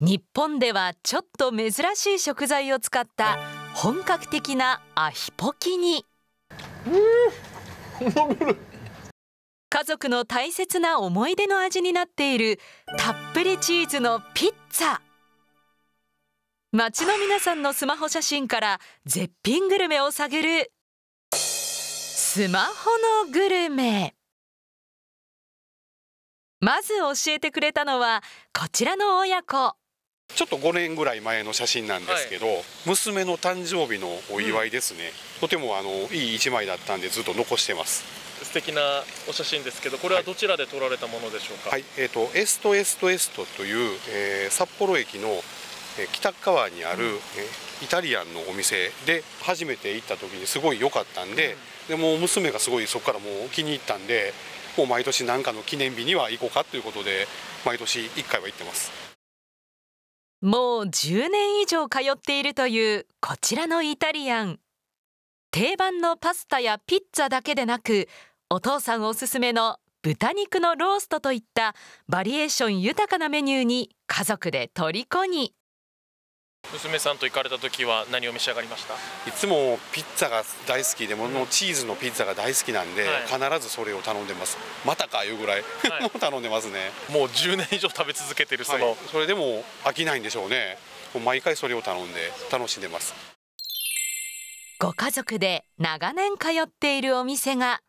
日本ではちょっと珍しい食材を使った本格的なアヒポキに家族の大切な思い出の味になっているたっぷりチーズのピッツァ街の皆さんのスマホ写真から絶品グルメを探るスマホのグルメまず教えてくれたのはこちらの親子。ちょっと5年ぐらい前の写真なんですけど、はい、娘の誕生日のお祝いですね、うん、とてもあのいい1枚だったんでずっと残してます素敵なお写真ですけどこれはどちらで撮られたものでしょうかはい、えーとエストエストエストという、えー、札幌駅の北側にある、うん、イタリアンのお店で初めて行った時にすごい良かったんで、うん、でも娘がすごいそこからもう気に入ったんでもう毎年何かの記念日には行こうかということで毎年1回は行ってますもう10年以上通っているというこちらのイタリアン定番のパスタやピッツァだけでなくお父さんおすすめの豚肉のローストといったバリエーション豊かなメニューに家族で虜に娘さんと行かれた時は何を召し上がりましたいつもピッツァが大好きでものチーズのピッツァが大好きなんで、はい、必ずそれを頼んでますまたかいうぐらい、はい、頼んでますねもう10年以上食べ続けてるその、はい、それでも飽きないんでしょうね毎回それを頼んで楽しんでますご家族で長年通っているお店が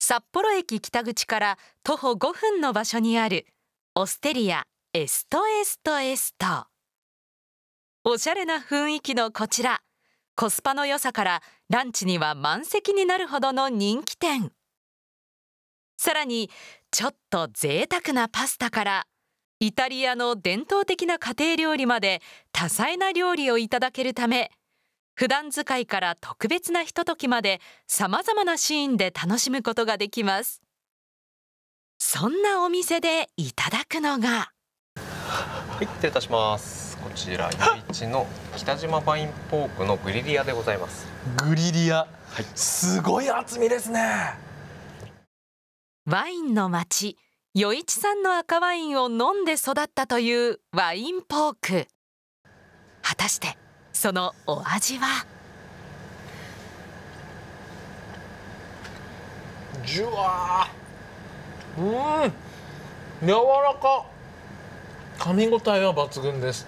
札幌駅北口から徒歩5分の場所にあるオステリアエストエストエスト。おしゃれな雰囲気のこちらコスパの良さからランチには満席になるほどの人気店さらにちょっと贅沢なパスタからイタリアの伝統的な家庭料理まで多彩な料理をいただけるため普段使いから特別なひとときまでさまざまなシーンで楽しむことができますそんなお店でいただくのがはい失礼いたしますこちら余市の北島バインポークのグリリアでございますグリリア、はい、すごい厚みですねワインの町余市んの赤ワインを飲んで育ったというワインポーク果たしてそのお味はじゅわうん柔らか噛み応えは抜群です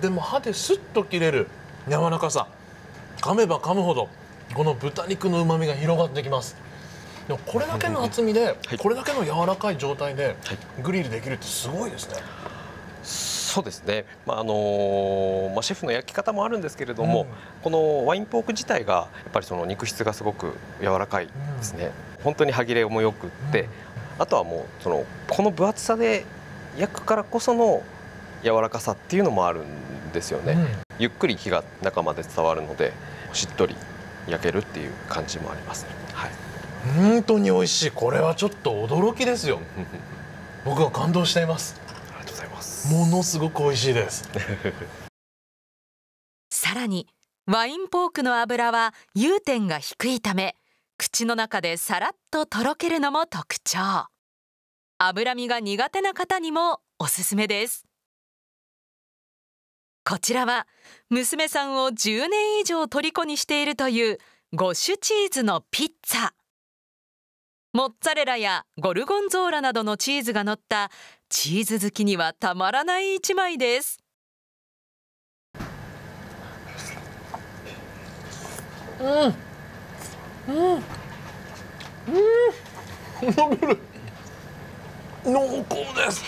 でも歯ですっと切れる柔らかさ噛めば噛むほどこの豚肉のうまみが広がってきますでもこれだけの厚みで、これだけの柔らかい状態でグリルできるってすごいですね、そうですね、まああのー、まあ、シェフの焼き方もあるんですけれども、うん、このワインポーク自体がやっぱりその肉質がすごく柔らかいですね、うん、本当に歯切れもよくって、うん、あとはもうそのこの分厚さで焼くからこその柔らかさっていうのもあるんですよね、うん、ゆっくり火が中まで伝わるのでしっとり焼けるっていう感じもあります、はい、本当に美味しいこれはちょっと驚きですよ 僕は感動していますありがとうございますものすごく美味しいです さらにワインポークの油は融点が低いため口の中でさらっととろけるのも特徴脂身が苦手な方にもおすすめですこちらは娘さんを10年以上虜にしているというゴッシュチーズのピッツァモッツァレラやゴルゴンゾーラなどのチーズが乗ったチーズ好きにはたまらない一枚ですうんうんうん濃厚です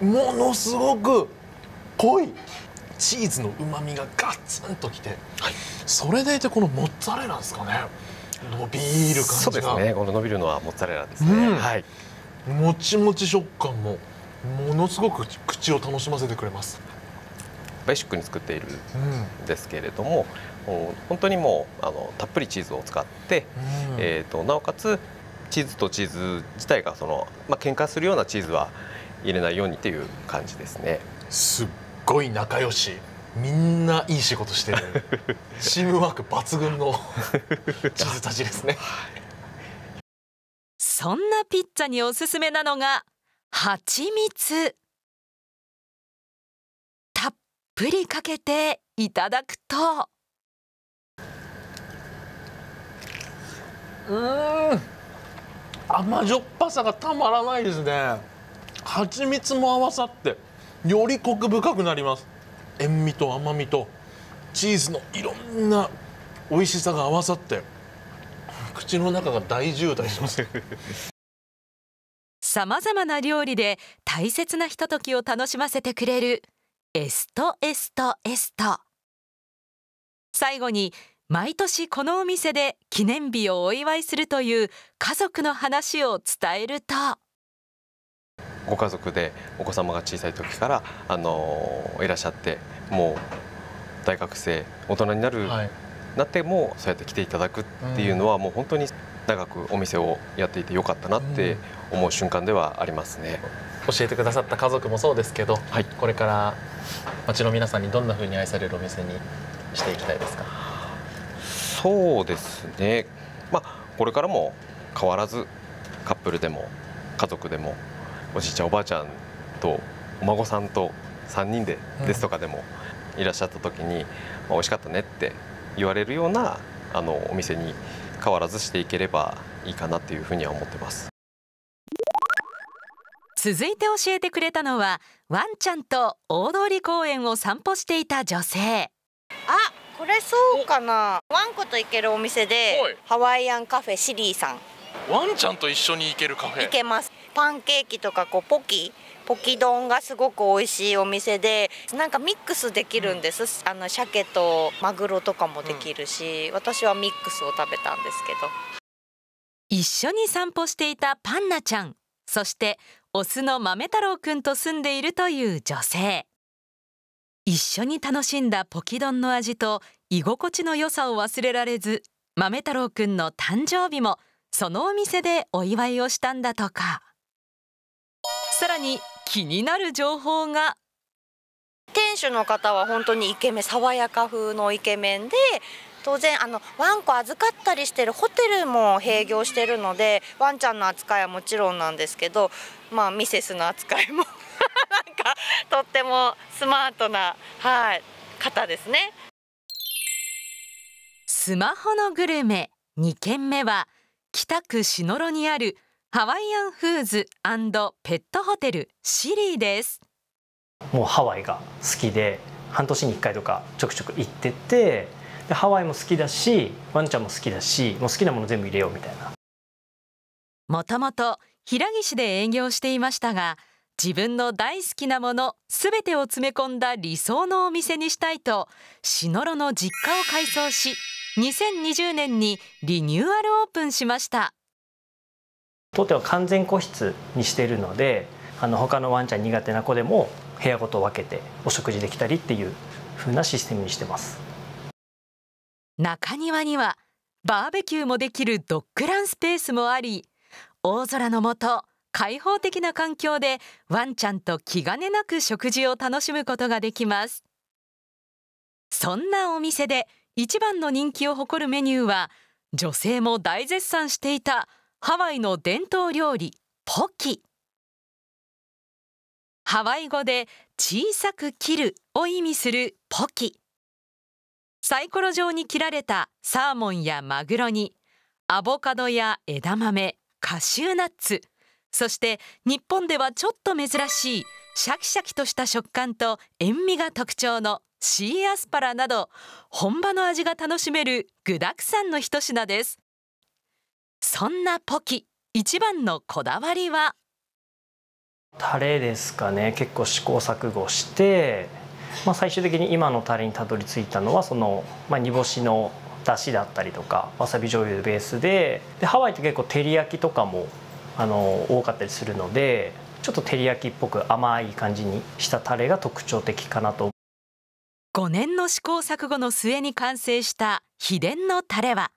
ものすごく濃いチーズのうまみがガツンときて、はい、それでいてこのモッツァレラですかね伸びる感じそうですねこの伸びるのはモッツァレラですね、うん、はいもちもち食感もものすごく口を楽しませてくれますベーシックに作っているんですけれども、うん、本当にもうあのたっぷりチーズを使って、うん、えーと、となおかつチーズとチーズ自体がその、まあ喧嘩するようなチーズは入れないようにっていう感じですね。すごい仲良しみんないい仕事してる チームワーク抜群の地図たちですね、そんなピッツァにおすすめなのが蜂蜜たっぷりかけていただくとうん甘じょっぱさがたまらないですね蜂蜜も合わさってよりコク深くなります塩味と甘みとチーズのいろんな美味しさが合わさって口の中が大渋滞しますさまざまな料理で大切なひとときを楽しませてくれるエストエストエスト最後に毎年このお店で記念日をお祝いするという家族の話を伝えると。ご家族でお子様が小さい時からあのいらっしゃってもう大学生大人になる、はい、なってもそうやって来ていただくっていうのは、もう本当に長くお店をやっていてよかったなって思う瞬間ではありますね。教えてくださった家族もそうですけど、はい、これから町の皆さんにどんなふうに愛されるお店にしていきたいですかそうですね、まあ、これからも変わらずカップルでも家族でもおじいちゃんおばあちゃんとお孫さんと3人でですとかでもいらっしゃった時に、うん、まあ、美味しかったねって言われるようなあのお店に変わらずしていければいいかなっていうふうには思ってます続いて教えてくれたのはワンちゃんと大通公園を散歩していた女性あこれそうかなワンコと行けるお店でハワイアンカフェシリーさんワンちゃんと一緒に行けるカフェ行けますパンケーキとかこうポキポキ丼がすごく美味しいお店でなんかミックスできるんです、うん、あの鮭とマグロとかもできるし、うん、私はミックスを食べたんですけど一緒に散歩していたパンナちゃんそしてオスの豆太郎くんと住んでいるという女性一緒に楽しんだポキ丼の味と居心地の良さを忘れられず豆太郎くんの誕生日もそのお店でお祝いをしたんだとかさらに気になる情報が店主の方は本当にイケメン爽やか風のイケメンで当然あのワンコ預かったりしてるホテルも営業してるのでワンちゃんの扱いはもちろんなんですけど、まあ、ミセスの扱いも なんかとってもスマートな、はい、方ですね。スマホのグルメ2軒目は北区篠路にあるハワイアンフーズペットホテルシリーですもうハワイが好きで半年に1回とかちょくちょく行っててでハワイも好きだしワンちゃんも好きだしもう好きなもの全部入れようみたいなもともと平岸で営業していましたが自分の大好きなものすべてを詰め込んだ理想のお店にしたいと篠路の実家を改装し2020年にリニューアルオープンしました当店は完全個室にしているのであの他のワンちゃん苦手な子でも部屋ごと分けてお食事できたりっていう風なシステムにしてます中庭にはバーベキューもできるドッグランスペースもあり大空の下開放的な環境でワンちゃんと気兼ねなく食事を楽しむことができますそんなお店で一番の人気を誇るメニューは女性も大絶賛していたハワイの伝統料理ポキハワイ語で「小さく切る」を意味するポキサイコロ状に切られたサーモンやマグロにアボカドや枝豆カシューナッツそして日本ではちょっと珍しいシャキシャキとした食感と塩味が特徴のシーアスパラなど本場の味が楽しめる具沢山の一品ですそんなポキ一番のこだわりはタレですかね結構試行錯誤して、まあ、最終的に今のタレにたどり着いたのはその、まあ、煮干しの出汁だったりとかわさび醤油ベースででハワイって結構照り焼きとかもあの多かったりするのでちょっと照り焼きっぽく甘い感じにしたタレが特徴的かなと5年の試行錯誤の末に完成した秘伝のタレは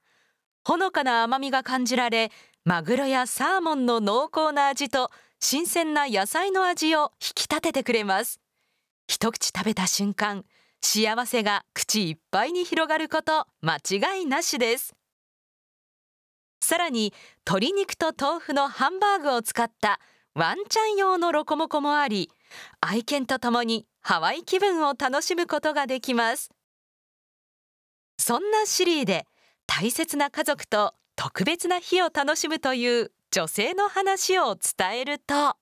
ほのかな甘みが感じられマグロやサーモンの濃厚な味と新鮮な野菜の味を引き立ててくれます一口食べた瞬間幸せが口いっぱいに広がること間違いなしですさらに鶏肉と豆腐のハンバーグを使ったワンちゃん用のロコモコもあり愛犬とともにハワイ気分を楽しむことができますそんなシリーで大切な家族と特別な日を楽しむという女性の話を伝えると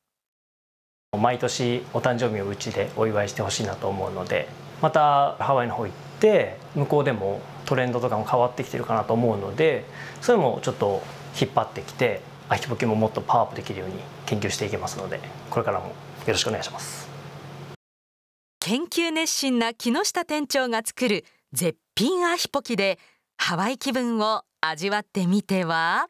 毎年お誕生日をうちでお祝いしてほしいなと思うのでまたハワイの方行って向こうでもトレンドとかも変わってきてるかなと思うのでそれもちょっと引っ張ってきて秋ボケももっとパワーアップできるように研究していけますのでこれからもよろしくお願いします。研究熱心な木下店長が作る絶品アヒポキでハワイ気分を味わってみては